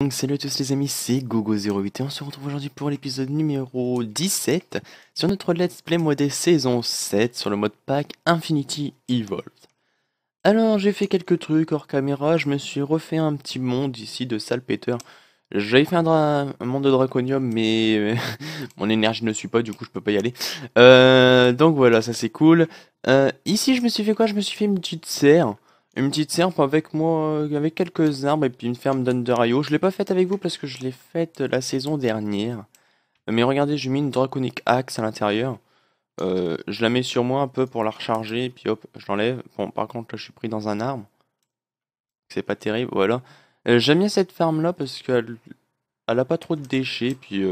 Donc salut à tous les amis, c'est Gogo08 et on se retrouve aujourd'hui pour l'épisode numéro 17 sur notre Let's Play mode saison 7 sur le mode pack Infinity Evolved. Alors j'ai fait quelques trucs hors caméra, je me suis refait un petit monde ici de Salpeter J'avais fait un, monde de draconium mais euh, mon énergie ne suit pas du coup je peux pas y aller. Euh, donc voilà ça c'est cool. Euh, ici je me suis fait quoi Je me suis fait une petite serre une petite serpe avec moi, euh, avec quelques arbres et puis une ferme d'Underio. Je l'ai pas faite avec vous parce que je l'ai faite la saison dernière. Mais regardez, j'ai mis une Draconic Axe à l'intérieur. Euh, je la mets sur moi un peu pour la recharger et puis hop, je l'enlève. Bon, par contre, là, je suis pris dans un arbre. C'est pas terrible, voilà. Euh, j'aime bien cette ferme là parce qu'elle elle a pas trop de déchets. Puis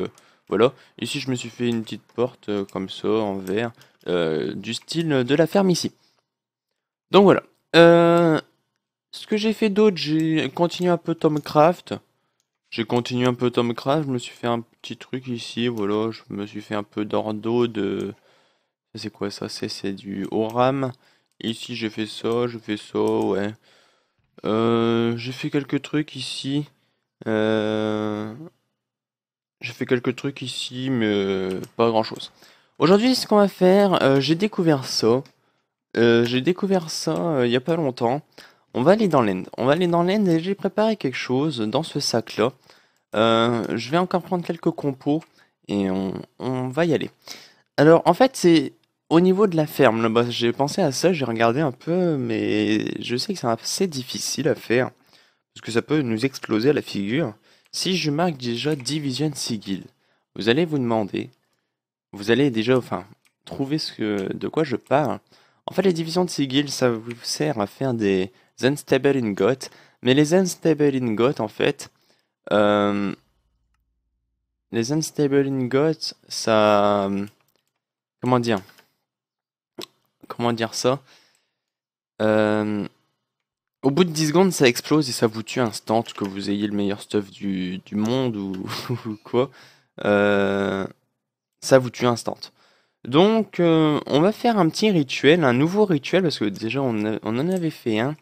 voilà, ici je me suis fait une petite porte comme ça en verre, du style de la ferme ici. Donc voilà, euh, ce que j'ai fait d'autre, j'ai continué un peu Tomcraft. J'ai continué un peu Tomcraft, je me suis fait un petit truc ici, voilà, je me suis fait un peu d'ordo de... C'est quoi ça C'est du Oram. Ici j'ai fait ça, j'ai fait ça, ouais. Euh, j'ai fait quelques trucs ici. Euh... J'ai fait quelques trucs ici, mais euh, pas grand chose. Aujourd'hui, ce qu'on va faire, euh, j'ai découvert ça. Euh, j'ai découvert ça euh, il y n'y a pas longtemps. On va aller dans l'Inde. On va aller dans l'Inde et j'ai préparé quelque chose dans ce sac-là. Euh, je vais encore prendre quelques compos et on, va y aller. Alors en fait c'est au niveau de la ferme J'ai pensé à ça, j'ai regardé un peu, mais je sais que c'est assez difficile à faire. Parce que ça peut nous exploser à la figure. Si je marque déjà Division Sigil, vous allez vous demander, vous allez déjà, enfin, trouver ce que, de quoi je parle. En fait, les divisions de Sigil, ça vous sert à faire des Unstable in Mais les Unstable in got en fait, euh, les Unstable in ça. Euh, comment dire Comment dire ça euh, Au bout de 10 secondes, ça explose et ça vous tue instant, que vous ayez le meilleur stuff du, monde ou, quoi. ça vous tue instant. Donc, euh, on va faire un petit rituel, un nouveau rituel, parce que déjà, on, en avait fait un.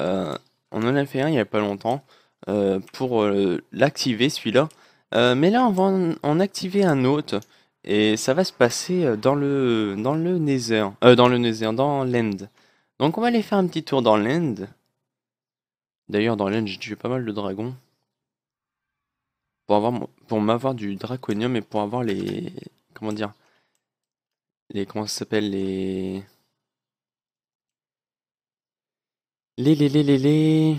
Euh, on en a fait un il n'y a pas longtemps euh, pour l'activer, celui-là. mais là, on va en, activer un autre. Et ça va se passer dans le, dans le Nether. dans le Nether, dans l'End. Donc, on va aller faire un petit tour dans l'End. D'ailleurs, dans l'End, j'ai tué pas mal de dragons. Pour m'avoir pour du draconium et pour avoir les. Comment dire les comment ça s'appelle les les les les les, les...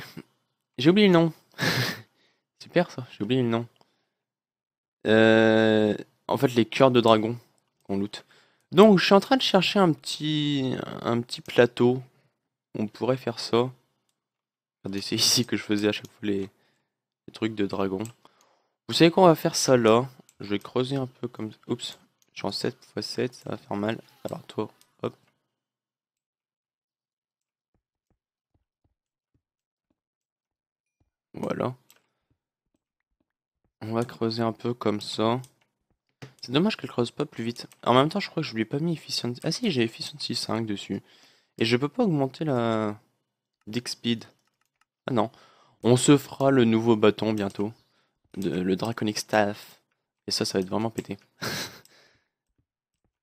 j'ai oublié le nom super ça j'ai oublié le nom euh, en fait les cœurs de dragon qu'on loot donc je suis en train de chercher un petit un petit plateau on pourrait faire ça regardez c'est ici que je faisais à chaque fois les, les trucs de dragon vous savez qu'on va faire ça là je vais creuser un peu comme oups je suis en 7 x 7, ça va faire mal. Alors toi, hop. Voilà. On va creuser un peu comme ça. C'est dommage qu'elle creuse pas plus vite. En même temps, je crois que je lui ai pas mis efficiency. Ah si, j'ai efficiency 5 dessus. Et je peux pas augmenter la Dick speed. Ah non. On se fera le nouveau bâton bientôt. le Draconic Staff. Et ça, ça va être vraiment pété.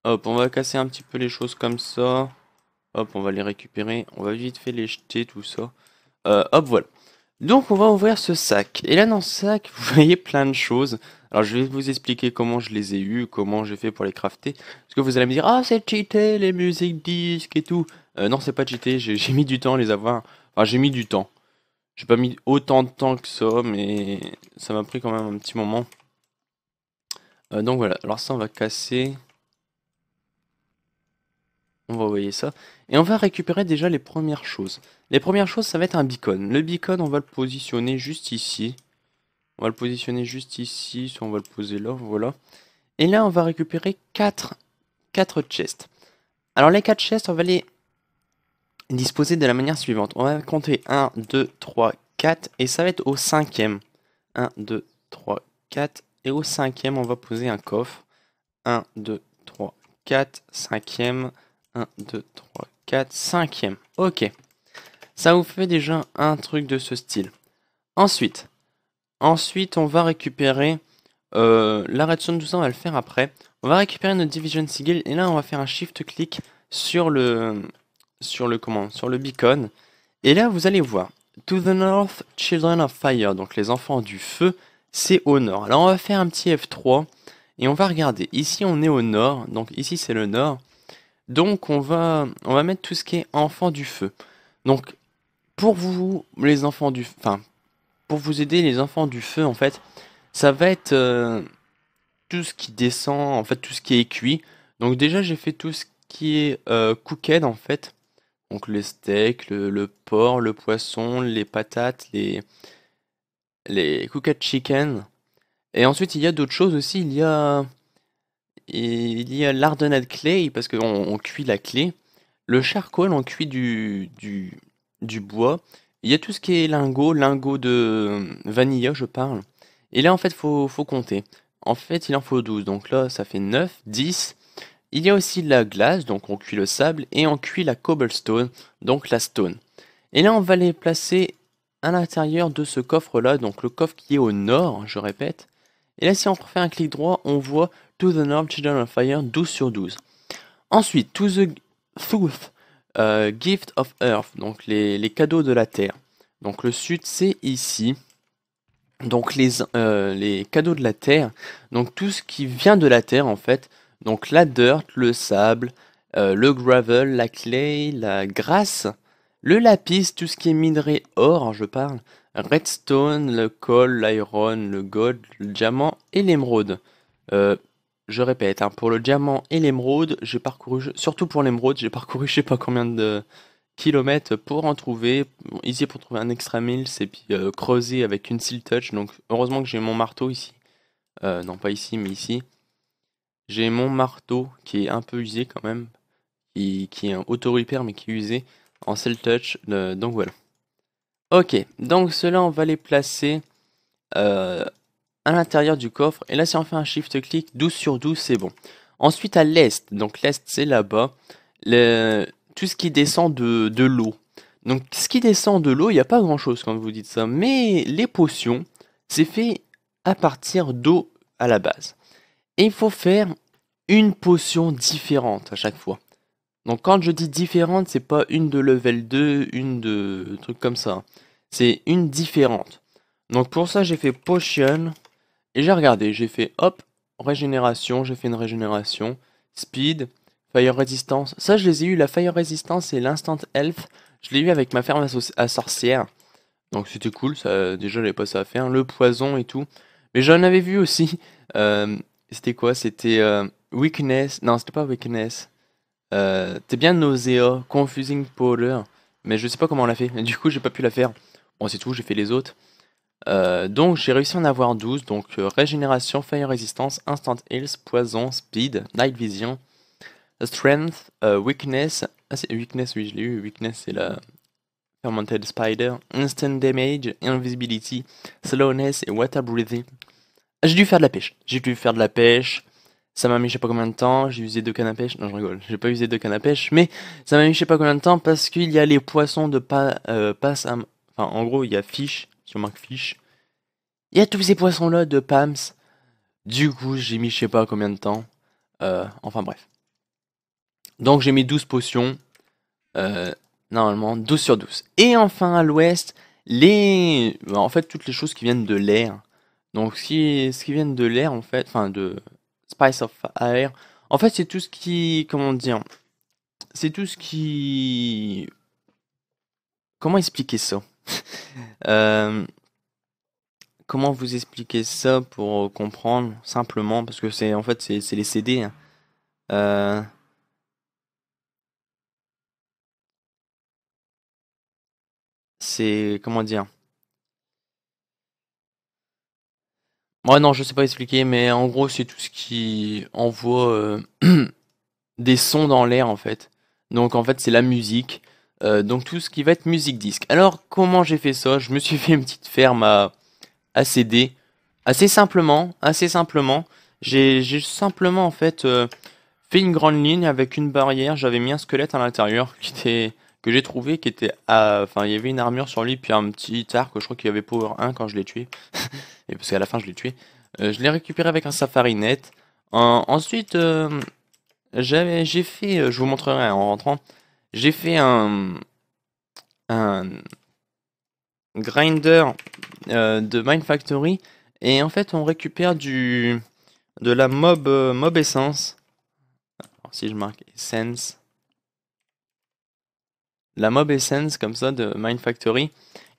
Hop, on va casser un petit peu les choses comme ça. Hop, on va les récupérer. On va vite fait les jeter, tout ça. Euh, hop, voilà. Donc, on va ouvrir ce sac. Et là, dans ce sac, vous voyez plein de choses. Alors, je vais vous expliquer comment je les ai eues, comment j'ai fait pour les crafter. Parce que vous allez me dire, ah, c'est cheaté, les musiques disques et tout. Euh, non, c'est pas cheaté, j'ai mis du temps à les avoir. Enfin, j'ai mis du temps. J'ai pas mis autant de temps que ça, mais ça m'a pris quand même un petit moment. Euh, donc voilà, alors ça on va casser. On va envoyer ça. Et on va récupérer déjà les premières choses. Les premières choses, ça va être un beacon. Le beacon, on va le positionner juste ici. On va le positionner juste ici. On va le poser là, voilà. Et là, on va récupérer 4, 4 chests. Alors, les 4 chests, on va les disposer de la manière suivante. On va compter 1, 2, 3, 4. Et ça va être au cinquième. 1, 2, 3, 4. Et au cinquième, on va poser un coffre. 1, 2, 3, 4. Cinquième. 1, 2, 3, 4, 5e. Ok. Ça vous fait déjà un truc de ce style. Ensuite, ensuite on va récupérer... Euh, la redstone, tout ça, on va le faire après. On va récupérer notre division sigil et là on va faire un shift click sur le sur le comment sur le beacon et là vous allez voir to the north children of fire donc les enfants du feu c'est au nord. Alors on va faire un petit F3 et on va regarder ici on est au nord donc ici c'est le nord donc on va, on va mettre tout ce qui est enfant du feu. Donc pour vous les enfants du enfin pour vous aider les enfants du feu en fait, ça va être euh, tout ce qui descend en fait tout ce qui est cuit. Donc déjà j'ai fait tout ce qui est euh, cooked en fait. Donc les steaks, le, porc, le poisson, les patates, les les cooked chicken. Et ensuite il y a d'autres choses aussi, il y a il y euh, a de clé, parce qu'on on cuit la clé. Le charcoal, on cuit du, du, bois. Il y a tout ce qui est lingot, lingot de euh, vanille je parle. Et là, en fait, faut, faut compter. En fait, il en faut 12. Donc là, ça fait 9, 10. Il y a aussi la glace, donc on cuit le sable. Et on cuit la cobblestone, donc la stone. Et là, on va les placer à l'intérieur de ce coffre-là. Donc le coffre qui est au nord, je répète. Et là, si on fait un clic droit, on voit To the North, Children of Fire 12 sur 12. Ensuite, To the South, euh, Gift of Earth, donc les, cadeaux de la terre. Donc le sud, c'est ici. Donc les, euh, les cadeaux de la terre, donc tout ce qui vient de la terre en fait, donc la dirt, le sable, euh, le gravel, la clay, la grasse, le lapis, tout ce qui est minerai or, hein, je parle, redstone, le col, l'iron, le gold, le diamant et l'émeraude. Euh, je répète, hein, pour le diamant et l'émeraude, j'ai parcouru, surtout pour l'émeraude, j'ai parcouru je sais pas combien de kilomètres pour en trouver. Ici pour trouver un extra mille C'est puis euh, creuser avec une seal touch. Donc heureusement que j'ai mon marteau ici. Euh, non pas ici mais ici. J'ai mon marteau qui est un peu usé quand même. Qui, est un auto-repair mais qui est usé en seal touch. donc voilà. Ok, donc cela on va les placer euh, à l'intérieur du coffre. Et là, si on fait un shift-click, 12 sur 12, c'est bon. Ensuite, à l'est, donc l'est, c'est là-bas, tout ce qui descend de, de l'eau. Donc, ce qui descend de l'eau, il n'y a pas grand-chose quand vous dites ça. Mais les potions, c'est fait à partir d'eau à la base. Et il faut faire une potion différente à chaque fois. Donc quand je dis différente, c'est pas une de level 2, une de truc comme ça. C'est une différente. Donc pour ça, j'ai fait potion et j'ai regardé, j'ai fait hop, régénération, j'ai fait une régénération, speed, fire resistance. Ça, je les ai eu la fire resistance et l'instant health. Je l'ai eu avec ma ferme à, sorcière. Donc c'était cool, ça déjà j'avais pas ça à faire, le poison et tout. Mais j'en avais vu aussi. Euh, c'était quoi C'était euh, weakness. Non, c'était pas weakness. Euh, t'es bien Nausea, Confusing Powder, mais je sais pas comment on l'a fait. Du coup, j'ai pas pu la faire. Bon, c'est tout, j'ai fait les autres. Euh, donc, j'ai réussi à en avoir 12. Donc, euh, Régénération, Fire Resistance, Instant Heals, Poison, Speed, Night Vision, Strength, Weakness. Ah, c'est Weakness, oui, je l'ai eu. Weakness, c'est la Fermented Spider, Instant Damage, Invisibility, Slowness et Water Breathing. Ah, j'ai dû faire de la pêche. J'ai dû faire de la pêche. Ça m'a mis je sais pas combien de temps, j'ai usé deux cannes à pêche. Non, je rigole, j'ai pas usé deux cannes à pêche, mais ça m'a mis je sais pas combien de temps parce qu'il y a les poissons de euh, pas, Enfin, en gros, il y a Fish, sur marque Fish. Il y a tous ces poissons-là de Pams. Du coup, j'ai mis je sais pas combien de temps. Euh, enfin, bref. Donc, j'ai mis 12 potions. Euh, normalement, 12 sur 12. Et enfin, à l'ouest, les. Bah, en fait, toutes les choses qui viennent de l'air. Donc, si ce qui vient de l'air, en fait, enfin, de, Spice of Air. En fait, c'est tout ce qui. Comment dire C'est tout ce qui. Comment expliquer ça euh, Comment vous expliquer ça pour comprendre simplement Parce que c'est en fait, c'est les CD. Hein. Euh, c'est. Comment dire Ouais, non, je sais pas expliquer, mais en gros, c'est tout ce qui envoie euh, des sons dans l'air, en fait. Donc, en fait, c'est la musique. Euh, donc, tout ce qui va être musique disque. Alors, comment j'ai fait ça Je me suis fait une petite ferme à, CD. Assez simplement, assez simplement. J'ai simplement, en fait, euh, fait une grande ligne avec une barrière. J'avais mis un squelette à l'intérieur qui était que j'ai trouvé qui était enfin il y avait une armure sur lui puis un petit arc je crois qu'il y avait power 1 quand je l'ai tué et parce qu'à la fin je l'ai tué euh, je l'ai récupéré avec un safari net ensuite euh, j'ai fait euh, je vous montrerai en rentrant j'ai fait un un grinder de mine factory et en fait on récupère du de la mob mob essence si je marque essence la mob essence comme ça de Mine Factory.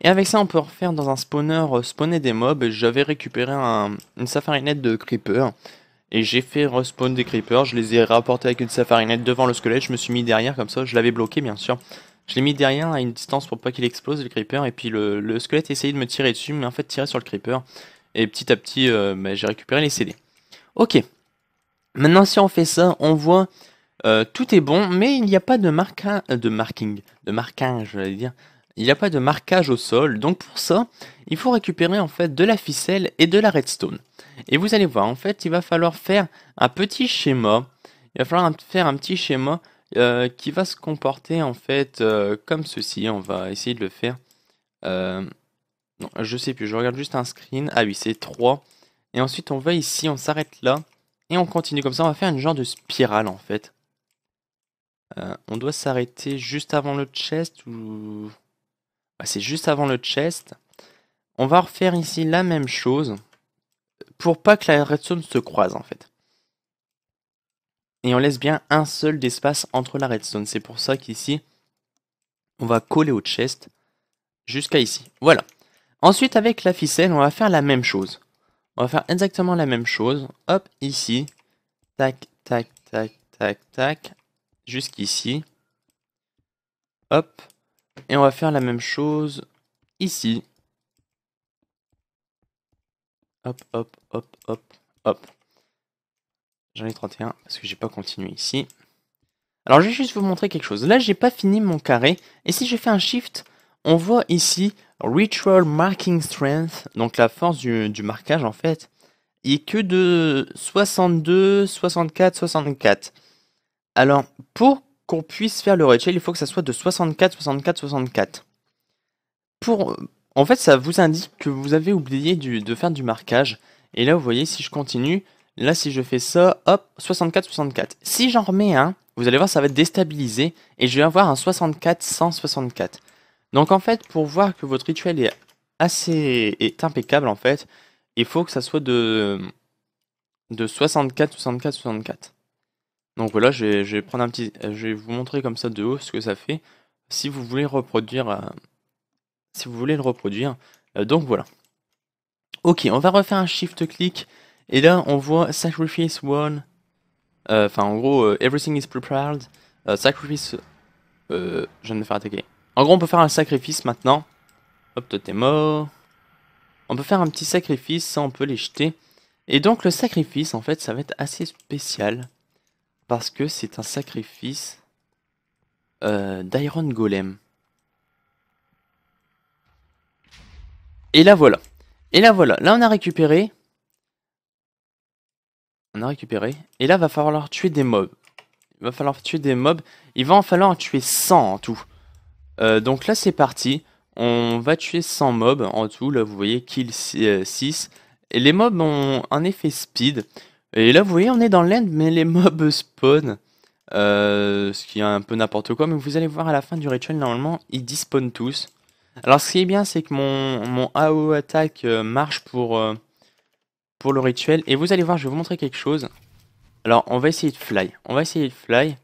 Et avec ça, on peut refaire dans un spawner euh, spawner des mobs. J'avais récupéré un, une safarinette de creeper. Et j'ai fait respawn des creeper Je les ai rapportés avec une safarinette devant le squelette. Je me suis mis derrière comme ça. Je l'avais bloqué, bien sûr. Je l'ai mis derrière à une distance pour pas qu'il explose le creeper. Et puis le, squelette essayait de me tirer dessus, mais en fait, tirer sur le creeper. Et petit à petit, euh, bah, j'ai récupéré les CD. Ok. Maintenant, si on fait ça, on voit euh, tout est bon, mais il n'y a pas de, marque de marking de marquage, j'allais dire. Il n'y a pas de marquage au sol, donc pour ça, il faut récupérer en fait de la ficelle et de la redstone. Et vous allez voir, en fait, il va falloir faire un petit schéma. Il va falloir faire un petit schéma euh, qui va se comporter en fait euh, comme ceci. On va essayer de le faire. Euh, non, je sais plus, je regarde juste un screen. Ah oui, c'est 3. Et ensuite, on va ici, on s'arrête là. Et on continue comme ça, on va faire une genre de spirale en fait. Euh, on doit s'arrêter juste avant le chest ou... Bah, c'est juste avant le chest. On va refaire ici la même chose pour pas que la redstone se croise en fait. Et on laisse bien un seul d'espace entre la redstone. C'est pour ça qu'ici, on va coller au chest jusqu'à ici. Voilà. Ensuite, avec la ficelle, on va faire la même chose. On va faire exactement la même chose. Hop, ici. Tac, tac, tac, tac, tac jusqu'ici. Hop. Et on va faire la même chose ici. Hop, hop, hop, hop, hop. J'en ai 31 parce que j'ai pas continué ici. Alors je vais juste vous montrer quelque chose. Là j'ai pas fini mon carré et si je fais un shift, on voit ici Ritual Marking Strength, donc la force du, du marquage en fait, il est que de 62, 64, 64. Alors, pour qu'on puisse faire le rituel, il faut que ça soit de 64, 64, 64. Pour, en fait, ça vous indique que vous avez oublié de faire du marquage. Et là, vous voyez, si je continue, là, si je fais ça, hop, 64, 64. Si j'en remets un, vous allez voir, ça va être déstabilisé et je vais avoir un 64, 164. Donc, en fait, pour voir que votre rituel est assez est impeccable, en fait, il faut que ça soit de, de 64, 64, 64. Donc voilà, je vais, prendre un petit, je vais vous montrer comme ça de haut ce que ça fait. Si vous voulez reproduire, euh, si vous voulez le reproduire, euh, donc voilà. Ok, on va refaire un shift click et là on voit sacrifice one. Euh, enfin en gros everything is prepared. sacrifice, je viens de me faire attaquer. En gros on peut faire un sacrifice maintenant. Hop, t'es mort. On peut faire un petit sacrifice, ça on peut les jeter. Et donc le sacrifice en fait ça va être assez spécial parce que c'est un sacrifice euh, d'Iron Golem. Et là voilà. Et là voilà. Là on a récupéré. On a récupéré. Et là va falloir tuer des mobs. Il va falloir tuer des mobs. Il va en falloir tuer 100 en tout. Euh, donc là c'est parti. On va tuer 100 mobs en tout. Là vous voyez kill 6. Euh, Et les mobs ont un effet speed. Et là, vous voyez, on est dans l'end, mais les mobs spawn. Euh, ce qui est un peu n'importe quoi, mais vous allez voir à la fin du rituel, normalement, ils dispawn tous. Alors, ce qui est bien, c'est que mon, mon AO attaque euh, marche pour, euh, pour le rituel. Et vous allez voir, je vais vous montrer quelque chose. Alors, on va essayer de fly. On va essayer de fly.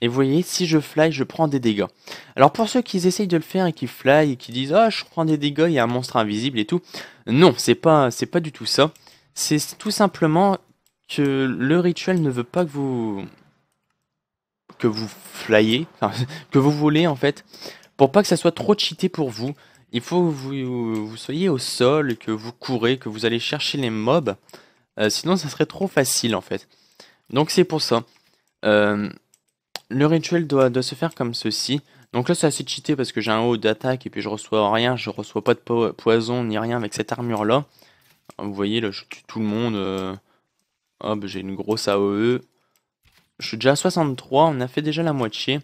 Et vous voyez, si je fly, je prends des dégâts. Alors, pour ceux qui essayent de le faire et qui fly et qui disent « Ah, je prends des dégâts, il y a un monstre invisible et tout », non, c'est pas, pas du tout ça. C'est tout simplement que le rituel ne veut pas que vous que vous flyez, que vous voulez en fait, pour pas que ça soit trop cheaté pour vous. Il faut que vous, soyez au sol, que vous courez, que vous allez chercher les mobs. Euh, sinon, ça serait trop facile en fait. Donc c'est pour ça. Euh, le rituel doit, se faire comme ceci. Donc là, c'est assez cheaté parce que j'ai un haut d'attaque et puis je reçois rien. Je reçois pas de poison ni rien avec cette armure là. Vous voyez, là, je tue tout le monde. Euh, Hop, ah, bah, j'ai une grosse AOE. Je suis déjà à 63, on a fait déjà la moitié.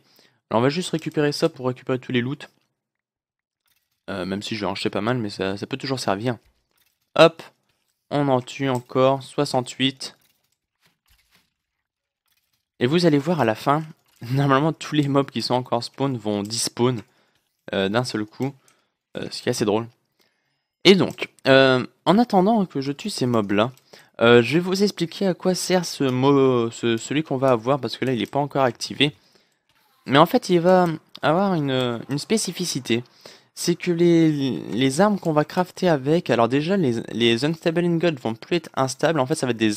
Alors on va juste récupérer ça pour récupérer tous les loots. Euh, même si je vais en pas mal, mais ça, peut toujours servir. Hop, on en tue encore, 68. Et vous allez voir à la fin, normalement tous les mobs qui sont encore spawn vont dispawn euh, d'un seul coup. Euh, ce qui est assez drôle. Et donc, en attendant que je tue ces mobs là, euh, je vais vous expliquer à quoi sert ce mot, celui qu'on va avoir, parce que là, il n'est pas encore activé. Mais en fait, il va avoir une, spécificité. C'est que les, armes qu'on va crafter avec, alors déjà, les, les Unstable God vont plus être instables. En fait, ça va être des,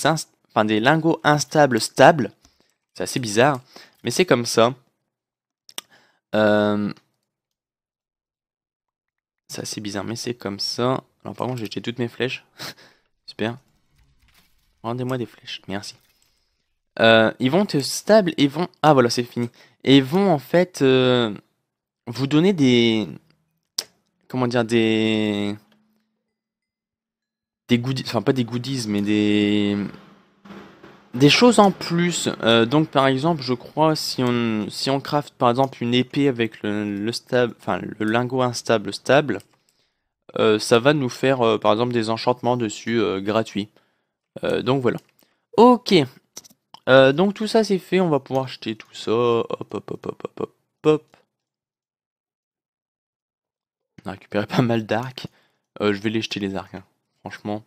des lingots instables stables. C'est assez bizarre, mais c'est comme ça. Euh, c'est assez bizarre, mais c'est comme ça. Alors par contre, j'ai jeté toutes mes flèches. Super. Rendez-moi des flèches, merci. Euh, ils vont être stables et vont... Ah voilà, c'est fini. Et vont en fait euh, vous donner des... Comment dire Des... Des goodies... Enfin pas des goodies, mais des... Des choses en plus. Euh, donc par exemple, je crois, si on, si on craft par exemple une épée avec le, le stable... Enfin le lingot instable stable, ça va nous faire par exemple des enchantements dessus gratuits. Euh, donc voilà. Ok. Euh, donc tout ça c'est fait, on va pouvoir acheter tout ça. Hop, hop, hop, hop, hop, hop. On a récupéré pas mal d'arcs. Euh, je vais les jeter les arcs. Hein. Franchement,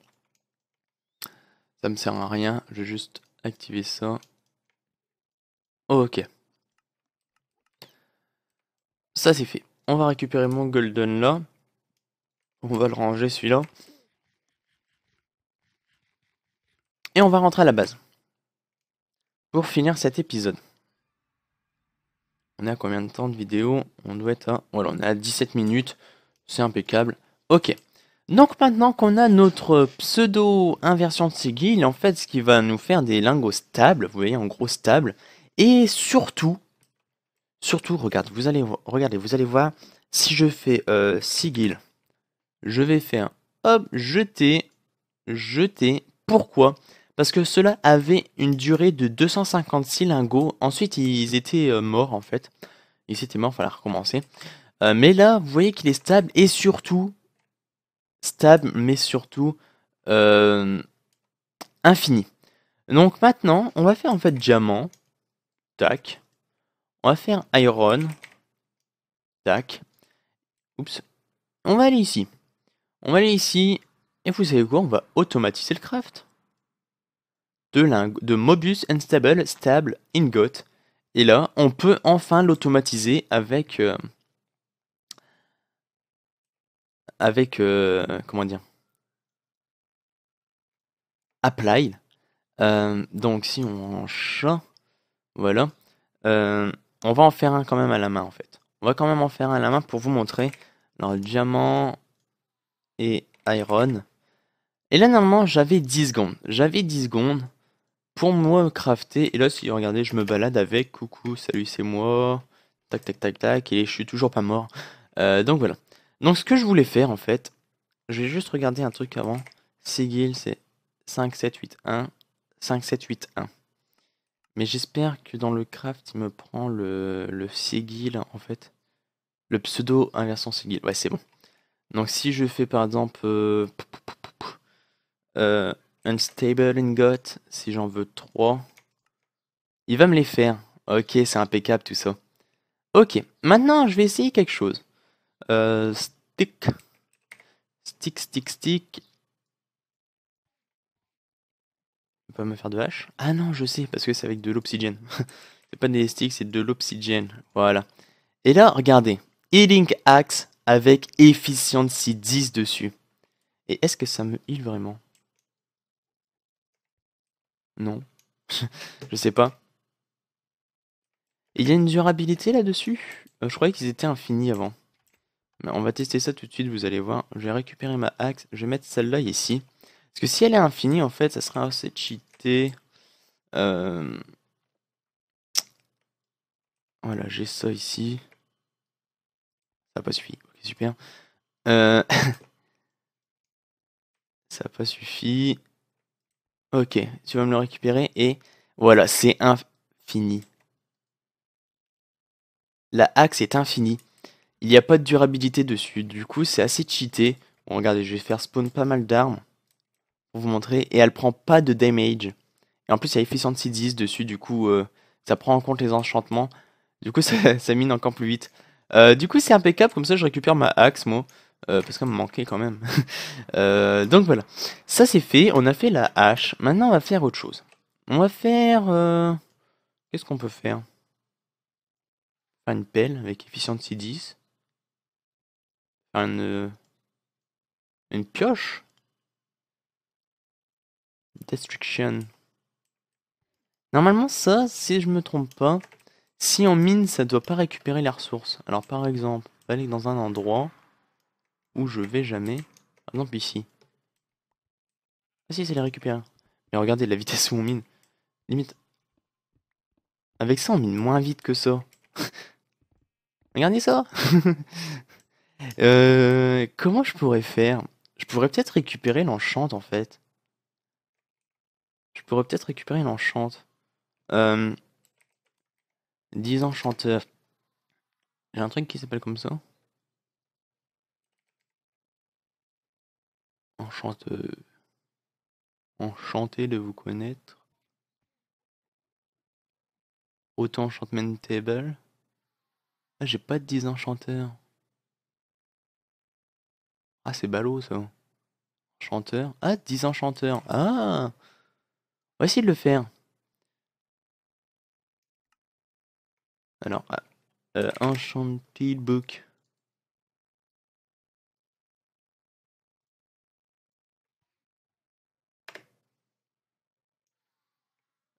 ça me sert à rien. Je vais juste activer ça. ok. Ça c'est fait. On va récupérer mon golden là. On va le ranger celui-là. Et on va rentrer à la base. Pour finir cet épisode. On a combien de temps de vidéo On doit être à... Voilà, on est à 17 minutes. C'est impeccable. Ok. Donc maintenant qu'on a notre pseudo inversion de Sigil, en fait ce qui va nous faire des lingots stables, vous voyez en gros stables, et surtout, surtout, regarde, vous allez, regardez, vous allez voir, si je fais euh, Sigil, je vais faire, hop, jeter, jeter, pourquoi parce que cela avait une durée de 256 lingots. Ensuite, ils étaient euh, morts en fait. Ils étaient morts, fallait recommencer. Euh, mais là, vous voyez qu'il est stable et surtout stable, mais surtout euh, infini. Donc maintenant, on va faire en fait diamant. Tac. On va faire iron. Tac. Oups. On va aller ici. On va aller ici. Et vous savez quoi On va automatiser le craft de, de Mobius Unstable Stable Ingot. Et là, on peut enfin l'automatiser avec. Euh, avec. Euh, comment dire Apply. Euh, donc, si on en Voilà. on va en faire un quand même à la main en fait. On va quand même en faire un à la main pour vous montrer. Alors, diamant et iron. Et là, normalement, j'avais 10 secondes. J'avais 10 secondes pour moi crafter, et là si regardez je me balade avec, coucou, salut c'est moi, tac tac tac tac, et je suis toujours pas mort. Euh, donc voilà. Donc ce que je voulais faire en fait, je vais juste regarder un truc avant. Sigil c'est 5781, 5781. Mais j'espère que dans le craft il me prend le, le en fait. Le pseudo inversant Sigil, ouais c'est bon. Donc si je fais par exemple... euh, euh Unstable Ingot, si j'en veux 3. Il va me les faire. Ok, c'est impeccable tout ça. Ok, maintenant je vais essayer quelque chose. Euh, stick. Stick, stick, stick. On peut me faire de hache Ah non, je sais, parce que c'est avec de l'oxygène. c'est pas des sticks, c'est de l'oxygène. Voilà. Et là, regardez. Healing Axe avec Efficiency 10 dessus. Et est-ce que ça me heal vraiment non. je sais pas. Il y a une durabilité là-dessus euh, Je croyais qu'ils étaient infinis avant. Mais on va tester ça tout de suite, vous allez voir. Je vais récupérer ma axe, je vais mettre celle-là ici. Parce que si elle est infinie, en fait, ça sera assez cheaté. Euh, voilà, j'ai ça ici. Ça n'a pas suffi. Ok, super. Euh, ça n'a pas suffi. Ok, tu vas me le récupérer et voilà, c'est infini. La axe est infinie. Il n'y a pas de durabilité dessus, du coup c'est assez cheaté. Bon, regardez, je vais faire spawn pas mal d'armes pour vous montrer. Et elle prend pas de damage. Et en plus, il y a Efficiency 10 dessus, du coup euh, ça prend en compte les enchantements. Du coup, ça, mine encore plus vite. Euh, du coup, c'est impeccable, comme ça je récupère ma axe, moi. Euh, parce qu'elle me manquait quand même. Euh, donc voilà. Ça c'est fait, on a fait la hache. Maintenant on va faire autre chose. On va faire... Euh, qu'est-ce qu'on peut faire Faire une pelle avec c 10. Faire une... Une pioche Destruction. Normalement ça, si je me trompe pas, si on mine, ça ne doit pas récupérer la ressource. Alors par exemple, on aller dans un endroit où je vais jamais. Par exemple ici. Ah, si, c'est les récupérer. Mais regardez la vitesse où on mine. Limite. Avec ça, on mine moins vite que ça. regardez ça euh, Comment je pourrais faire Je pourrais peut-être récupérer l'enchante en fait. Je pourrais peut-être récupérer l'enchante. 10 euh, enchanteurs. J'ai un truc qui s'appelle comme ça. Enchanté, euh, enchanté de vous connaître. Auto Enchantment Table. Ah, j'ai pas de désenchanteur. Ah, c'est ballot ça. Enchanteur. Ah, désenchanteur. Ah On va essayer de le faire. Alors, enchanté ah, euh, Book.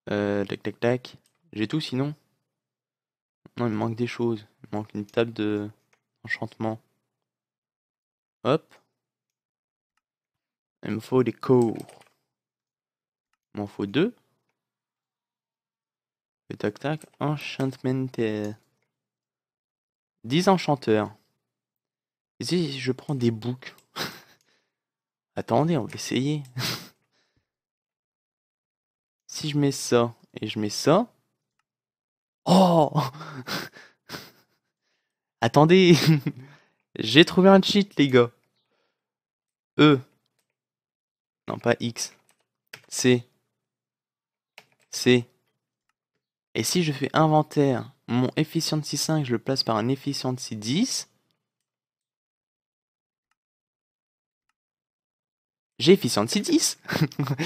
Euh, tac tac tac. J'ai tout sinon Non, il me manque des choses. Il me manque une table de enchantement. Hop. Il me faut des cours. Il m'en faut deux. Et tac tac, enchantment. 10 enchanteurs. si je prends des boucs Attendez, on va essayer. si je mets ça et je mets ça. Oh Attendez J'ai trouvé un cheat, les gars. E. Non, pas X. C. C. Et si je fais inventaire, mon c 5, je le place par un c 10. J'ai c 10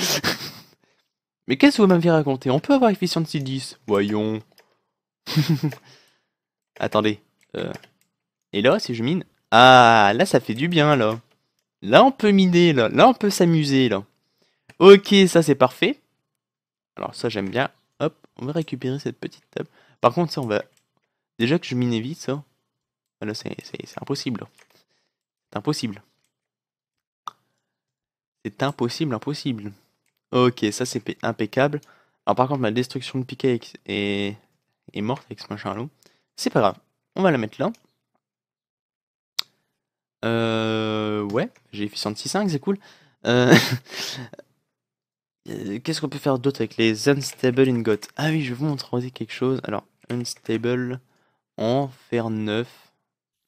Mais qu'est-ce que vous m'avez raconté On peut avoir efficiency 10. Voyons. Attendez. Euh, et là, si je mine... Ah, là, ça fait du bien, là. Là, on peut miner, là. Là, on peut s'amuser, là. Ok, ça, c'est parfait. Alors, ça, j'aime bien. Hop, on va récupérer cette petite table. Par contre, ça, on va... Déjà que je mine vite, ça... Ah, là, c'est impossible. C'est impossible. C'est impossible, impossible. Ok, ça c'est impeccable. Alors par contre, ma destruction de piquet est, morte avec ce machin là. C'est pas grave. On va la mettre là. Euh, ouais, j'ai efficient c'est cool. Euh, euh, qu'est-ce qu'on peut faire d'autre avec les Unstable Ingots Ah oui, je vais vous montrer quelque chose. Alors, Unstable, en faire 9.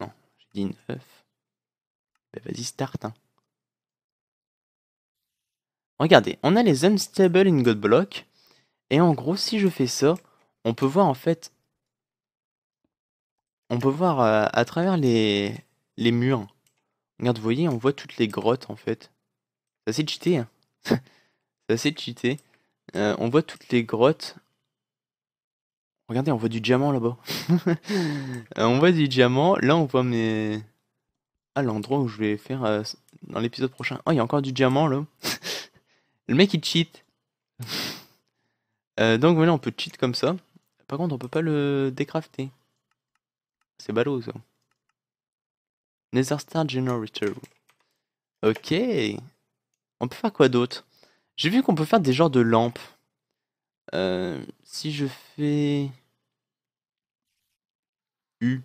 Non, j'ai dit 9. Bah, vas-y, start. Hein. Regardez, on a les unstable God block. Et en gros, si je fais ça, on peut voir en fait... On peut voir euh, à, travers les, les murs. Regarde, vous voyez, on voit toutes les grottes en fait. C'est assez cheaté. Hein C'est assez cheaté. Euh, on voit toutes les grottes. Regardez, on voit du diamant là-bas. Euh, on voit du diamant. Là, on voit mes... Ah, l'endroit où je vais faire dans l'épisode prochain. Oh, il y a encore du diamant là. Le mec il cheat. Euh, donc voilà, on peut cheat comme ça. Par contre, on peut pas le décrafter. C'est ballot ça. Nether Star Generator. Ok. On peut faire quoi d'autre J'ai vu qu'on peut faire des genres de lampes. Euh, si je fais... U.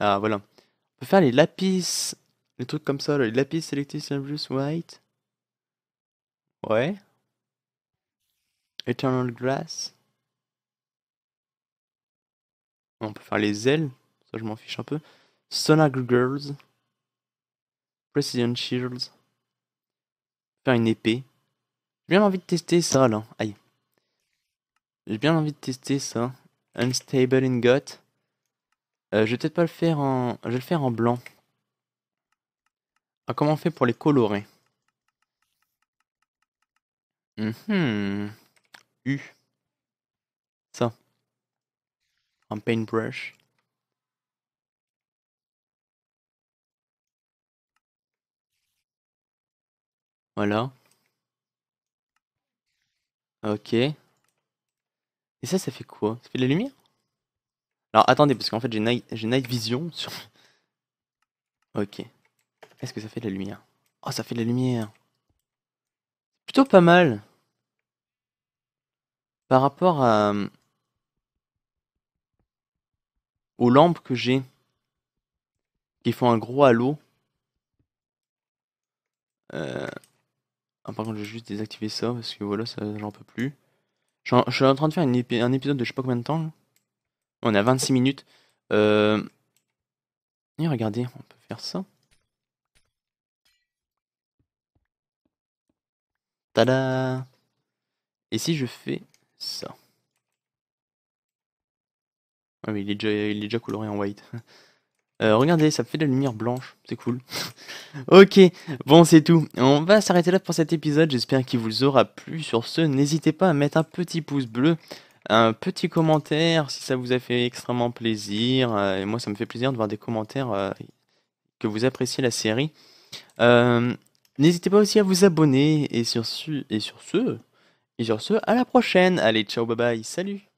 Ah voilà. On peut faire les lapis. Les trucs comme ça, les lapis Selective Plus White. Ouais. Eternal Glass. On peut faire les ailes, ça je m'en fiche un peu. Sonar Girls. Precision Shields. Faire une épée. J'ai bien envie de tester ça là. Aïe. J'ai bien envie de tester ça. Unstable in Euh, je vais peut-être pas le faire en. Je vais le faire en blanc. Ah, comment on fait pour les colorer Mhm. U. Ça. Un paintbrush. Voilà. Ok. Et ça, ça fait quoi Ça fait de la lumière Alors attendez, parce qu'en fait j'ai night, night vision sur... Ok. Est-ce que ça fait de la lumière Oh, ça fait de la lumière Plutôt pas mal. Par rapport à... aux lampes que j'ai, qui font un gros halo. Euh, ah, par contre, je vais juste désactiver ça, parce que voilà, ça j'en peux plus. Je suis en train de faire un épisode de je sais pas combien de temps. On est à 26 minutes. Euh... regardez, on peut faire ça. Tada Et si je fais ça Ah oui, il est déjà, il est déjà coloré en white. Euh, regardez, ça fait de la lumière blanche, c'est cool. ok, bon c'est tout. On va s'arrêter là pour cet épisode, j'espère qu'il vous aura plu. Sur ce, n'hésitez pas à mettre un petit pouce bleu, un petit commentaire si ça vous a fait extrêmement plaisir. Euh, et moi ça me fait plaisir de voir des commentaires euh, que vous appréciez la série. N'hésitez pas aussi à vous abonner et sur, ce, et sur ce, et sur ce, à la prochaine. Allez, ciao, bye bye, salut